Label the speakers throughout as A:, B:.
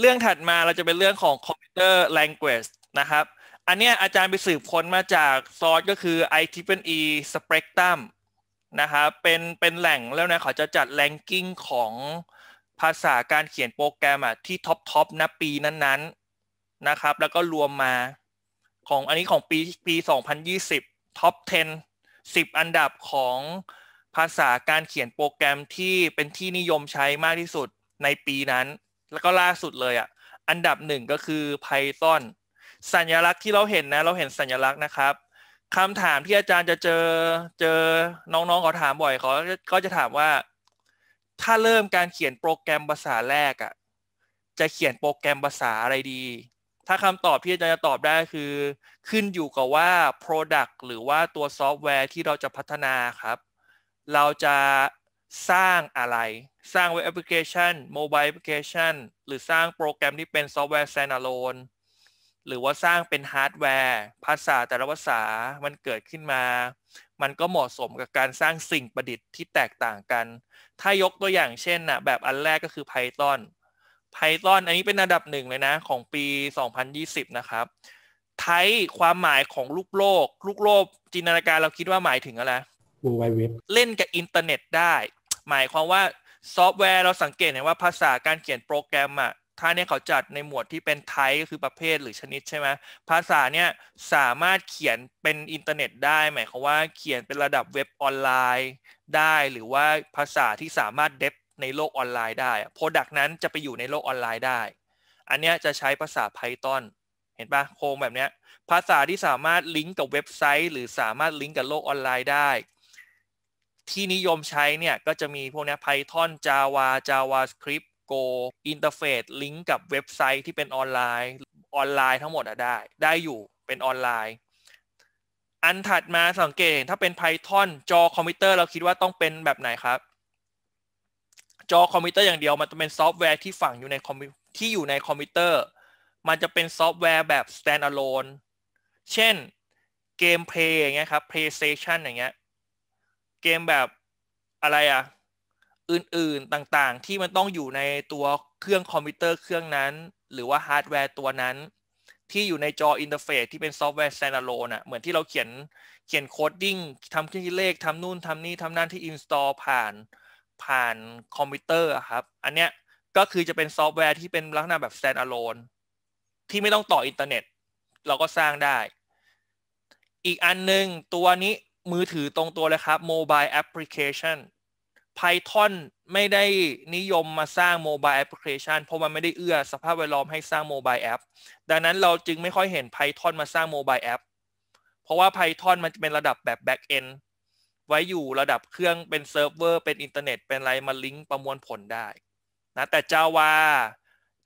A: เรื่องถัดมาเราจะเป็นเรื่องของ computer language นะครับ อันนี้อาจารย์ไปสืบค้นมาจากซอสก็คือ IEEE Spectrum นะครับ เป็นเป็นแหล่งแล้วนะเขาจะจัดแลงกิ้งของภาษาการเขียนโปรแกรมอะที่ท็อปทอปนะปีนั้นๆนะครับ แล้วก็รวมมาของอันนี้ของปีปี 2020 ท็อป10 10 อันดับของภาษาการเขียนโปรแกรมที่เป็นที่นิยมใช้มากที่สุดในปีนั้นแล้วก็ล่าสุดเลยอ่ะ อันดับหนึ่งก็คือ Python สัญลักษณ์ที่เราเห็นนะ เราเห็นสัญลักษณ์นะครับคำถามที่อาจารย์จะเจอ เจอน้องๆเขาถามบ่อยเขาก็จะถามว่า ถ้าเริ่มการเขียนโปรแกรมภาษาแรกอ่ะ จะเขียนโปรแกรมภาษาอะไรดี ถ้าคำตอบที่อาจารย์จะตอบได้คือ ขึ้นอยู่กับว่า Product หรือว่าตัวซอฟต์แวร์ที่เราจะพัฒนาครับ เราจะสร้างอะไร สร้างเว็บแอปพลิเคชัน โมบายแอปพลิเคชัน หรือสร้างโปรแกรมที่เป็นซอฟต์แวร์แซน n d a l โ n นหรือว่าสร้างเป็นฮาร์ดแวร์ ภาษาแต่ละภาษา มันเกิดขึ้นมา มันก็เหมาะสมกับการสร้างสิ่งประดิษฐ์ที่แตกต่างกัน ถ้ายกตัวอย่างเช่นนะแบบอันแรกก็คือ Python Python อันนี้เป็นอันดับหนึ่งเลยนะของปี 2020 นะครับ ไทความหมายของลูกโลก ลูกโลก จินตนาการเราคิดว่าหมายถึงอะไรเล่นกับอินเทอร์เน็ตได้หมายความว่าซอฟต์แวร์เราสังเกตเห็นว่าภาษาการเขียนโปรแกรมอะถ้าเนี่ยเขาจัดในหมวดที่เป็นไทป์ก็คือประเภทหรือชนิดใช่ไหมภาษาเนี่ยสามารถเขียนเป็นอินเทอร์เน็ตได้หมายความว่าเขียนเป็นระดับเว็บออนไลน์ได้หรือว่าภาษาที่สามารถเดบในโลกออนไลน์ได้โปรดักต์นั้นจะไปอยู่ในโลกออนไลน์ได้อันเนี้ยจะใช้ภาษา Python เห็นปะโครงแบบเนี้ยภาษาที่สามารถลิงก์กับเว็บไซต์ หรือสามารถลิงก์กับโลกออนไลน์ได้ที่นิยมใช้เนี่ยก็จะมีพวกนี้ Python Java JavaScript Go อินเทอร์เฟซลิงก์กับเว็บไซต์ที่เป็นออนไลน์ ออนไลน์ทั้งหมดอะได้ ได้อยู่เป็นออนไลน์ อันถัดมาสังเกตเห็นถ้าเป็น Python จอคอมพิวเตอร์เราคิดว่าต้องเป็นแบบไหนครับ จอคอมพิวเตอร์อย่างเดียวมันจะเป็นซอฟต์แวร์ที่ฝังอยู่ในคอมที่อยู่ในคอมพิวเตอร์ มันจะเป็นซอฟต์แวร์แบบ standalone เช่นเกมเพลย์อย่างเงี้ยครับ PlayStation อย่างเงี้ยเกมแบบอะไรอ่ะ อื่นๆต่างๆ ที่มันต้องอยู่ในตัวเครื่องคอมพิวเตอร์เครื่องนั้น หรือว่าฮาร์ดแวร์ตัวนั้น ที่อยู่ในจออินเทอร์เฟซที่เป็นซอฟต์แวร์แซนด์อ l o n นอ่ะ เหมือนที่เราเขียนเขียนโคดดิ้งทำเครื่องคิดเลขทำนู่นทำนี่ทำนั่นที่อินสตอลผ่านผ่านคอมพิวเตอร์ครับอันเนี้ยก็คือจะเป็นซอฟต์แวร์ที่เป็นลักษณะแบบแซนด์อ l o n นที่ไม่ต้องต่ออินเทอร์เน็ต เราก็สร้างได้ อีกอันหนึ่งตัวนี้มือถือตรงตัวเลย ครับ mobile application Python ไม่ได้นิยมมาสร้างโมบายแอปพลิเคชันเพราะ มัน ไม่ได้เอื้อสภาพแวดล้อมให้สร้างโมบายแอปดังนั้นเราจึงไม่ค่อยเห็น Python มาสร้างโมบายแอปเพราะว่า Python มันจะเป็นระดับแบบ back end ไว้อยู่ระดับเครื่องเป็นเซิร์ฟเวอร์เป็น อินเทอร์เน็ตเป็น อะไร มาลิงก์ประมวลผลได้นะ แต่ Java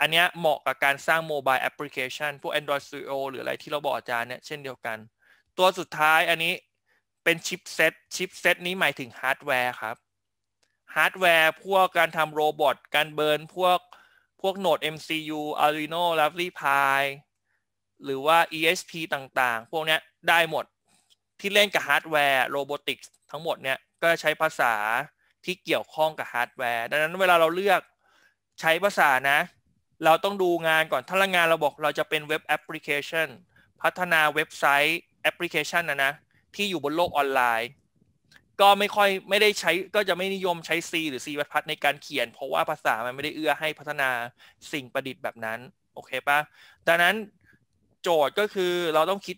A: อันนี้เหมาะกับการสร้างโมบายแอปพลิเคชันพวก Android Studio หรืออะไรที่เราบอกอาจารย์เนี่ยเช่นเดียวกัน ตัวสุดท้ายอันนี้เป็นชิปเซตชิปเซตนี้หมายถึงฮาร์ดแวร์ครับ ฮาร์ดแวร์พวกการทำโรบอทการเบิร์นพวก พวกโนด MCU Arduino Raspberry Pi หรือว่า ESP ต่างๆ พวกนี้ได้หมดที่เล่นกับฮาร์ดแวร์โรบอติกทั้งหมดเนี่ยก็ใช้ภาษาที่เกี่ยวข้องกับฮาร์ดแวร์ ดังนั้นเวลาเราเลือกใช้ภาษานะ เราต้องดูงานก่อนถ้างานเราบอกเราจะเป็นเว็บแอปพลิเคชันพัฒนาเว็บไซต์แอปพลิเคชันนะนะที่อยู่บนโลกออนไลน์ ก็ไม่ค่อยไม่ได้ใช้ก็จะไม่นิยมใช้ C หรือ C พัดในการเขียน เพราะว่าภาษามันไม่ได้เอื้อให้พัฒนาสิ่งประดิษฐ์แบบนั้น โอเคปะดังนั้นโจทย์ก็คือเราต้องคิด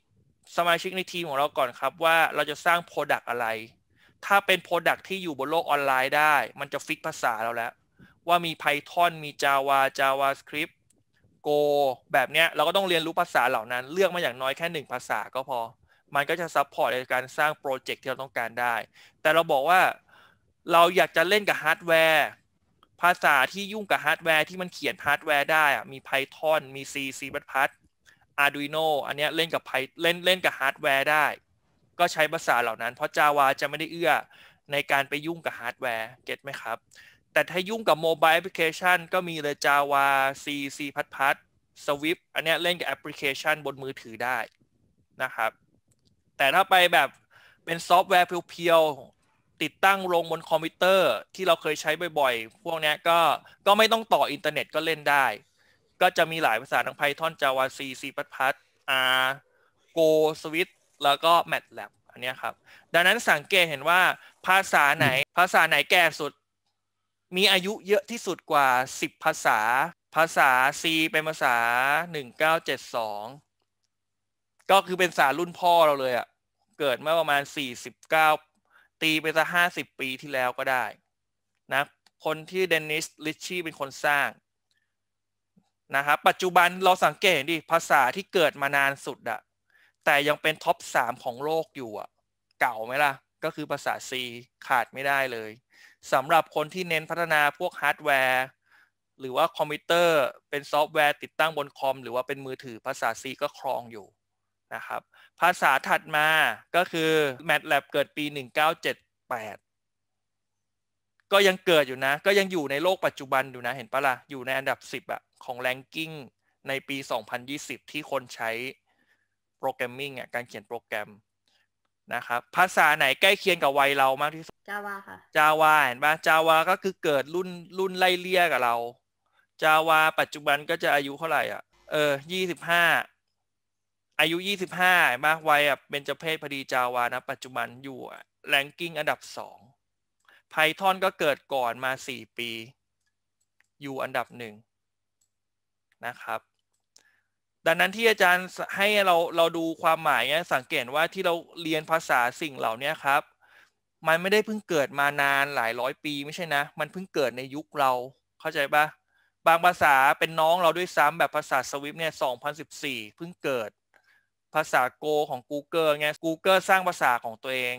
A: สมาชิกในทีมของเราก่อนครับว่าเราจะสร้าง Product อะไร ถ้าเป็น Product ที่อยู่บนโลกออนไลน์ได้มันจะฟิกภาษาเราแล้ว ว่ามี Python มี Java JavaScript Go แบบเนี้ยเราก็ต้องเรียนรู้ภาษาเหล่านั้นเลือกมาอย่างน้อยแค่1ภาษาก็พอมันก็จะซัพพอร์ตในการสร้างโปรเจกต์ที่เราต้องการได้ แต่เราบอกว่าเราอยากจะเล่นกับฮาร์ดแวร์ ภาษาที่ยุ่งกับฮาร์ดแวร์ที่มันเขียนฮาร์ดแวร์ได้อะมี Python มี C C++ Arduino อันนี้เล่นกับไพเล่นเล่นกับฮาร์ดแวร์ได้ ก็ใช้ภาษาเหล่านั้นเพราะ Java จะไม่ได้เอื้อในการไปยุ่งกับฮาร์ดแวร์ เก็ตไหมครับ แต่ถ้ายุ่งกับโมบายแอปพลิเคชันก็มีเลย Java C C++ Swift อันนี้เล่นกับแอปพลิเคชันบนมือถือได้นะครับแต่ถ้าไปแบบเป็นซอฟต์แวร์เพียวๆ ติดตั้งลงบนคอมพิวเตอร์ ที่เราเคยใช้บ่อยๆ พวกนี้ก็ก็ไม่ต้องต่ออินเทอร์เน็ตก็เล่นได้ ก็จะมีหลายภาษา ทั้ง Python Java C C++ R Go Swift แล้วก็ MATLAB อันนี้ครับ ดังนั้นสังเกตเห็นว่าภาษาไหนภาษาไหนแก่สุด มีอายุเยอะที่สุดกว่า 10 ภาษา ภาษา C เป็นภาษา 1972ก็คือเป็นสารุ่นพ่อเราเลยอะ่ะ เกิดเมื่อประมาณสี่สิบเก้าตีไปสักห้าสิบปีที่แล้วก็ได้นะ คนที่เดนิสลิชชี่เป็นคนสร้างนะครับ ปัจจุบันเราสังเกตดิ ภาษาที่เกิดมานานสุดอะแต่ยังเป็นท็อปสามของโลกอยู่อะเก่าไหมล่ะ ก็คือภาษา C ขาดไม่ได้เลย สำหรับคนที่เน้นพัฒนาพวกฮาร์ดแวร์หรือว่าคอมพิวเตอร์ เป็นซอฟต์แวร์ติดตั้งบนคอม หรือว่าเป็นมือถือภาษา C ก็ครองอยู่นะครับ ภาษาถัดมาก็คือ MATLAB เกิดปี 1978 ก็ยังเกิดอยู่นะ ก็ยังอยู่ในโลกปัจจุบันอยู่นะ เห็นปะละ่ะอยู่ในอันดับ 10อะของแรงกิ้งในปี 2020 ที่คนใช้โปรแกรมมิ่งอะการเขียนโปรแกรม นะครับ ภาษาไหนใกล้เคียงกับวัยเรามากที่สุดจาวาค่ะจาวาเห็นปะจาวาก็คือเกิดรุ่น รุ่นไล่เลี่ยกับเราจาวาปัจจุบันก็จะอายุเท่าไหร่อ่ะเออยี่สิบห้าอายุ 25 มาวัยแบบเบญจเพศพอดีจาวานะปัจจุบันอยู่ แรงกิ้งอันดับ2ไพทอนก็เกิดก่อนมา 4 ปี อยู่อันดับ 1 นะครับ ดังนั้นที่อาจารย์ให้เราเราดูความหมายเนี่ยสังเกตว่าที่เราเรียนภาษาสิ่งเหล่านี้ครับ มันไม่ได้เพิ่งเกิดมานานหลายร้อยปีไม่ใช่นะ มันเพิ่งเกิดในยุคเราเข้าใจปะบางภาษาเป็นน้องเราด้วยซ้ำแบบภาษาสวิฟเนี่ย 2014 เพิ่งเกิดภาษาโกของ Google ไง Google สร้างภาษาของตัวเอง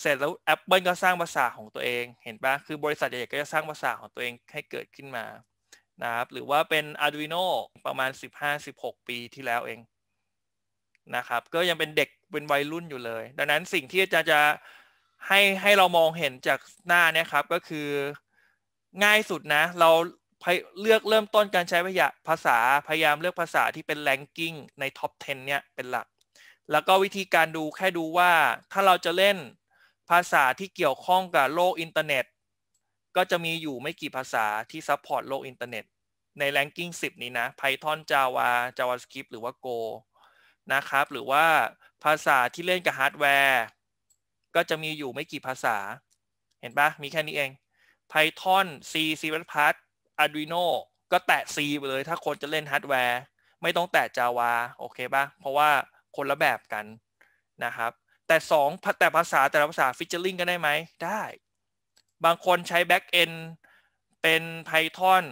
A: เสร็จแล้ว Apple ก็สร้างภาษาของตัวเอง เห็นปะคือบริษัทใหญ่ๆก็จะสร้างภาษาของตัวเองให้เกิดขึ้นมานะครับหรือว่าเป็น Arduino ประมาณ 15-16 ปีที่แล้วเองนะครับ ก็ยังเป็นเด็กเป็นวัยรุ่นอยู่เลย ดังนั้นสิ่งที่อาจารย์จะให้ให้เรามองเห็นจากหน้าเนี่ยครับก็คือง่ายสุดนะเราเลือกเริ่มต้นการใช้ภาษา พยายามเลือกภาษาที่เป็นแลนกิ้งในท็อป 10 เนี่ย เป็นหลัก แล้วก็วิธีการดูแค่ดูว่าถ้าเราจะเล่นภาษาที่เกี่ยวข้องกับโลกอินเทอร์เน็ต ก็จะมีอยู่ไม่กี่ภาษาที่ซัพพอร์ตโลก อินเทอร์เน็ตในแลนกิ้ง 10 นี้นะ Python Java JavaScript หรือว่า Go นะครับ หรือว่าภาษาที่เล่นกับฮาร์ดแวร์ ก็จะมีอยู่ไม่กี่ภาษา เห็นปะมีแค่นี้เอง Python C C++ Arduino ก็แตะ C ไปเลย ถ้าคนจะเล่นฮาร์ดแวร์ ไม่ต้องแตะ Java โอเคปะ่ะเพราะว่าคนละแบบกันนะครับ แต่2แต่ภาษาแต่ละภาษาฟิชเชอร์ลิงก็ได้ไหมได้ บางคนใช้ Backend เป็น Python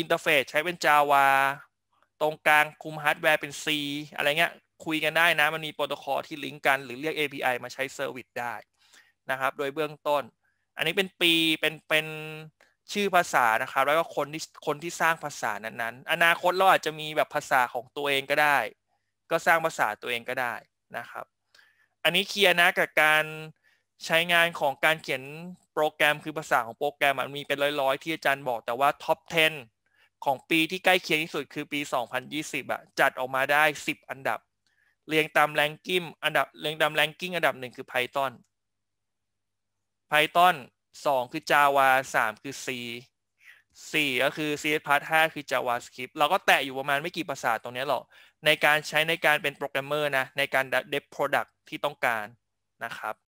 A: Interface ใช้เป็น Java ตรงกลางคุมฮาร์ดแวร์เป็น C อะไรเงี้ย คุยกันได้นะมันมีโปรโตคอลที่ลิงก์กันหรือเรียก API มาใช้เซอร์วิสได้นะครับ โดยเบื้องต้น อันนี้เป็นปีเป็นเป็นชื่อภาษานะครับแล้วก็คนที่คนที่สร้างภาษานั้นๆ อนาคตเราอาจจะมีแบบภาษาของตัวเองก็ได้ ก็สร้างภาษาตัวเองก็ได้นะครับ อันนี้เคลียร์นะกับการใช้งานของการเขียนโปรแกรมคือภาษาของโปรแกรมมันมีเป็นร้อยๆ ที่อาจารย์บอกแต่ว่าท็อป 10 ของปีที่ใกล้เคียงที่สุดคือปี 2020อะจัดออกมาได้ 10 อันดับเรียงตามแรงกิ้งอันดับเรียงตามแรงกิ้งอันดับหนึ่งคือ Python Python สองคือ Java สามคือ C สี่ก็คือ C Plus าคือ JavaScript เราก็แตะอยู่ประมาณ ไม่ กี่ภาษาตรงนี้หรอกในการใช้ในการเป็นโปรแกรมเมอร์ นะ ในการ dev product ที่ต้องการนะครับ